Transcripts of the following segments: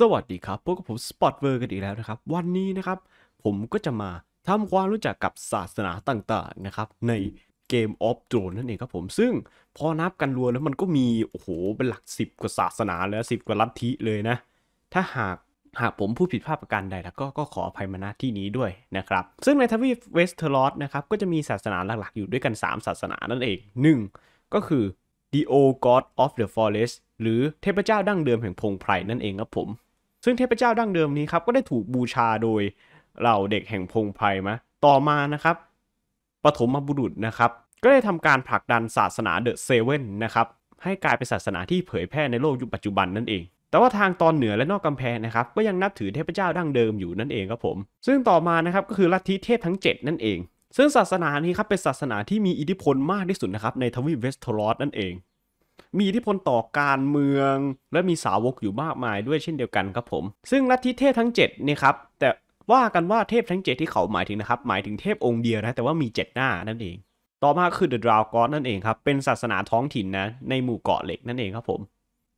สวัสดีครับพบกับผมสปอตเวอร์กันอีกแล้วนะครับ วันนี้นะครับ ผมก็จะมาทำความรู้จักกับศาสนาต่างๆนะครับในเกมออฟโดนนั่นเองครับผม ซึ่งพอนับกันรวมแล้วมันก็มี โอ้โห เป็นหลัก 10 กว่าศาสนาแล้ว10 กว่าลัทธิเลยนะ ถ้าหากหากผมพูดผิดพลาดประการใดแล้วก็ก็ขออภัยมาณที่นี้ด้วยนะครับ ซึ่งในทวีปเวสเทอร์ลอสนะครับก็จะมีศาสนาหลักๆอยู่ด้วยกัน 3 ศาสนานั่นเอง 1. ก็คือ The Old God of the Forest หรือเทพเจ้าดั้งเดิมแห่งพงไพรนั่นเองครับผมซึ่งเทพเจ้าดั้งเดิมนี้ครับก็ได้ถูกบูชาโดยเหล่าเด็กแห่งพงไพรมะต่อมานะครับปฐมบุรุษนะครับก็ได้ทำการผลักดันศาสนาเดอะเซเว่นนะครับให้กลายเป็นศาสนาที่เผยแพร่ในโลกยุคปัจจุบันนั่นเอง แต่ว่าทางตอนเหนือและนอกกาแพงนะครับก็ยังนับถือเทพเจ้าดั้งเดิมอยู่นั่นเองครับผมซึ่งต่อมานะครับก็คือลัทธิเทพทั้ง 7 นั่นเอง ซึ่งศาสนานี้ครับเป็นศาสนาที่มีอิทธิพลมากที่สุดนะครับในทวีปเวส์ทอรอสนั่นเองมีอิทธิพลต่อการเมือง และมีสาวกอยู่มากมายด้วยเช่นเดียวกันครับผม ซึ่งลัทธิเทพทั้ง7เนี่ยครับแต่ว่ากันว่าเทพทั้ง 7 ที่เขาหมายถึงนะครับ หมายถึงเทพองค์เดียวนะแต่ว่ามี 7 หน้านั่นเอง ต่อมาคือเดอะดราวก็อนนั่นเองครับเป็นศาสนาท้องถิ่นนะในหมู่เกาะเหล็กนั่นเองครับผม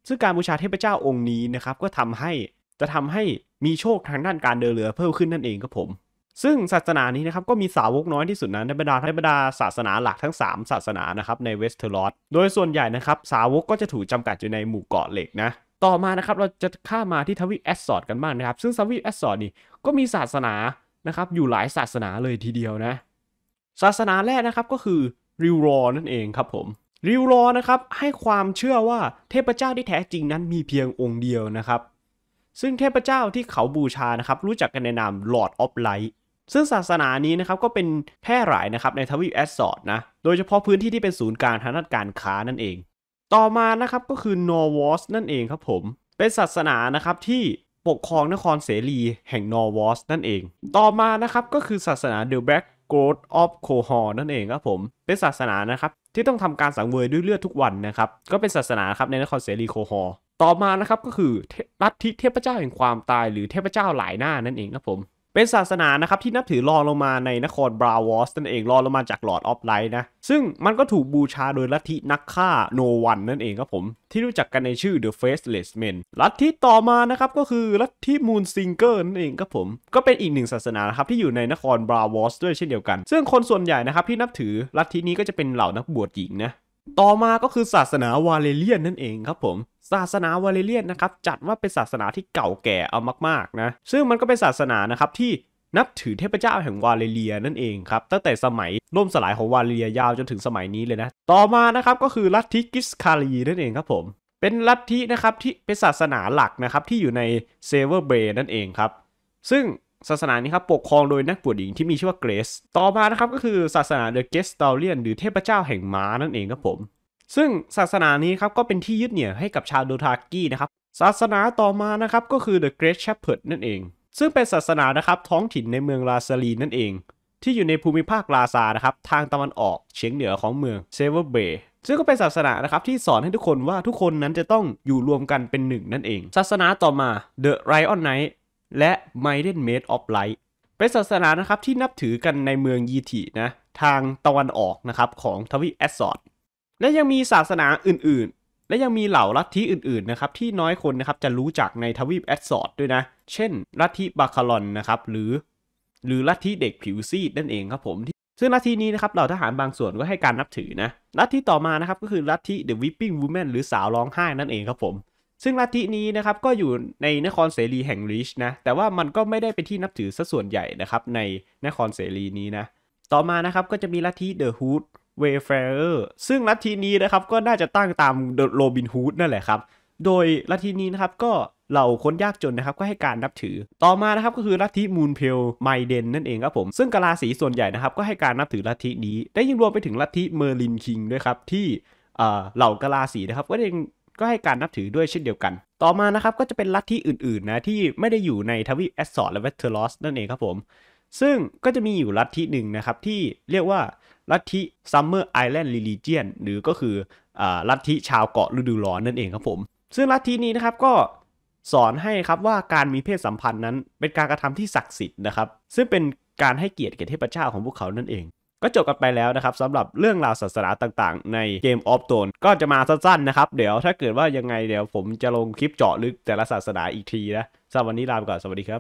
ซึ่งการบูชาเทพเจ้าองค์นี้นะครับก็ทำให้จะทำให้มีโชคทางด้านการเดินเรือเพิ่มขึ้นนั่นเองครับผมซึ่งศาสนานี้นะครับก็มีสาวกน้อยที่สุดนะในบรรดาในบรรดาศาสนาหลักทั้ง 3 ศาสนานะครับในเวสเทอร์ลอสโดยส่วนใหญ่นะครับสาวกก็จะถูกจำกัดอยู่ในหมู่เกาะเหล็กนะต่อมานะครับเราจะข้ามาที่ทวีปแอสซอดกันบ้างนะครับซึ่งทวีปแอสซอดนี่ก็มีศาสนานะครับอยู่หลายศาสนาเลยทีเดียวนะศาสนาแรกนะครับก็คือริวรอนั่นเองครับผมริวรอนะครับให้ความเชื่อว่าเทพเจ้าที่แท้จริงนั้นมีเพียงองค์เดียวนะครับซึ่งเทพเจ้าที่เขาบูชานะครับรู้จักกันในนาม Lord of Light ซึ่งศาสนานี้นะครับก็เป็นแพร่หลายนะครับในทวีปแอสซอดนะโดยเฉพาะพื้นที่ ที่เป็นศูนย์กลางทางด้านการค้านั่นเอง ต่อมานะครับก็คือนอร์วอสนั่นเองครับผม เป็นศาสนานะครับที่ปกครองนครเสรีแห่งนอร์วอสนั่นเอง ต่อมานะครับก็คือศาสนาเดอะแบ็กโกลด์ออฟโคฮอร์นั่นเองครับผม เป็นศาสนานะครับที่ต้องทำการสังเวยด้วยเลือดทุกวันนะครับ ก็เป็นศาสนาครับในนครเสรีโคฮอร์ต่อมานะครับก็คือลัทธิเทพเจ้าแห่งความตายหรือเทพเจ้าหลายหน้านั่นเองครับผมเป็นศาสนานะครับที่นับถือรองลงมาในนครบราวอสนั่นเองรองลงมาจากหลอดออฟไลท์นะซึ่งมันก็ถูกบูชาโดยลัทธินักฆ่าโนวันนั่นเองครับผม ที่รู้จักกันในชื่อ The Faceless Men ลัทธิต่อมานะครับก็คือลัทธิมูนซิงเกิลนั่นเองครับผม ก็เป็นอีกหนึ่งศาสนานครับที่อยู่ในนครบราวอสด้วยเช่นเดียวกัน ซึ่งคนส่วนใหญ่นะครับที่นับถือลัทธินี้ก็จะเป็นเหล่านักบวชหญิงนะต่อมาก็คือศาสนาวาเลเลียนนั่นเองครับผมศาสนาวาเลเรียนนะครับจัดว่าเป็นศาสนาที่เก่าแก่เอามากๆนะ ซึ่งมันก็เป็นศาสนานะครับที่นับถือเทพเจ้าแห่ง วาเลเรียนั่นเองครับ ตั้งแต่สมัยล่มสลายของวาเลเรียยาวจนถึงสมัยนี้เลยนะ ต่อมานะครับก็คือลัทธิกิสคาลีนั่นเองครับผมเป็นลัทธินะครับที่เป็นศาสนาหลักนะครับที่อยู่ในเซเวอร์เบย์นั่นเองครับซึ่งศาสนานี้ครับปกครองโดยนักบวชหญิงที่มีชื่อว่าเกรสต่อมานะครับก็คือศาสนาเดอะเกสตอเรียนหรือเทพเจ้าแห่งม้านั่นเองครับผมซึ่งศาสนานี้ครับก็เป็นที่ยึดเหนี่ยวให้กับชาวโดทากี้นะครับศาสนาต่อมานะครับก็คือ The Great Shepherd นั่นเอง ซึ่งเป็นศาสนานะครับท้องถิ่นในเมืองลาซาลีนั่นเอง ที่อยู่ในภูมิภาคลาซานะครับ ทางตะวันออกเฉียงเหนือของเมืองเซเวอร์เบย์ซึ่งก็เป็นศาสนานะครับที่สอนให้ทุกคนว่าทุกคนนั้นจะต้องอยู่รวมกันเป็นหนึ่งนั่นเอง ศาสนาต่อมา The Lion Knight และ m ม i d e n m a ออ of Light เป็นศาสนานะครับที่นับถือกันในเมืองยีทีนะทางตะวันออกนะครับของทวีปแอสซอดและยังมีศาสนาอื่นๆ และยังมีเหล่าลัทธิอื่นๆนะครับที่น้อยคนนะครับจะรู้จักในทวีปแอดสอดด้วยนะ เช่นลัทธิบาคารอนนะครับหรือ หรือลัทธิเด็กผิวซีดนั่นเองครับผม ซึ่งลัทธินี้นะครับเหล่าทหารบางส่วนก็ให้การนับถือนะลัทธิต่อมานะครับก็คือลัทธิ The Weeping Woman หรือ สาวร้องไห้นั่นเองครับผม ซึ่งลัทธินี้นะครับก็อยู่ในนครเสรีแห่งริชนะแต่ว่ามันก็ไม่ได้เป็นที่นับถือซะส่วนใหญ่นะครับในนครเสรีนี้นะต่อมานะครับก็จะมีลัทธิ The Hood Wayfarer ซึ่งลัทธินี้นะครับก็น่าจะตั้งตามโรบินฮูดนั่นแหละครับ โดยลัทธินี้นะครับก็เหล่าคนยากจนนะครับก็ให้การนับถือต่อมานะครับก็คือลัทธิมูนเพลไมเดนนั่นเองครับผม ซึ่งกะลาสีส่วนใหญ่นะครับก็ให้การนับถือลัทธินี้ได้ยังรวมไปถึงลัทธิเมอร์ลินคิงด้วยครับ ที่เหล่ากะลาสีนะครับก็ยังก็ให้การนับถือด้วยเช่นเดียวกันต่อมานะครับก็จะเป็นลัทธิอื่นๆนะที่ไม่ได้อยู่ในทวีปแอสซอร์และเวสเทอร์ลอสนั่นเองครับผมซึ่งก็จะมีอยู่ลัทธิหนึ่งนะครับที่เรียกว่าลัทธิซัมเมอร์ไอแลนด์ลิลิเจียนหรือก็คืออลัทธิชาวเกาะฤดูร้อนนั่นเองครับผม ซึ่งลัทธินี้นะครับก็สอนให้ครับว่าการมีเพศสัมพันธ์นั้น เป็นการกระทำที่ศักดิ์สิทธิ์นะครับซึ่งเป็นการให้เกียรติแก่เทพเจ้าของพวกเขานั่นเอง ก็จบกันไปแล้วนะครับสำหรับเรื่องราวศาสนาต่างๆ ในเกมออฟโตนก็จะมาสั้นๆ นะครับ เดี๋ยวถ้าเกิดว่ายังไงเดี๋ยวผมจะลงคลิปเจาะลึกแต่ละศาสนาอีกทีนะสำหรับวันนี้ลาไปก่อนสวัสดีครับ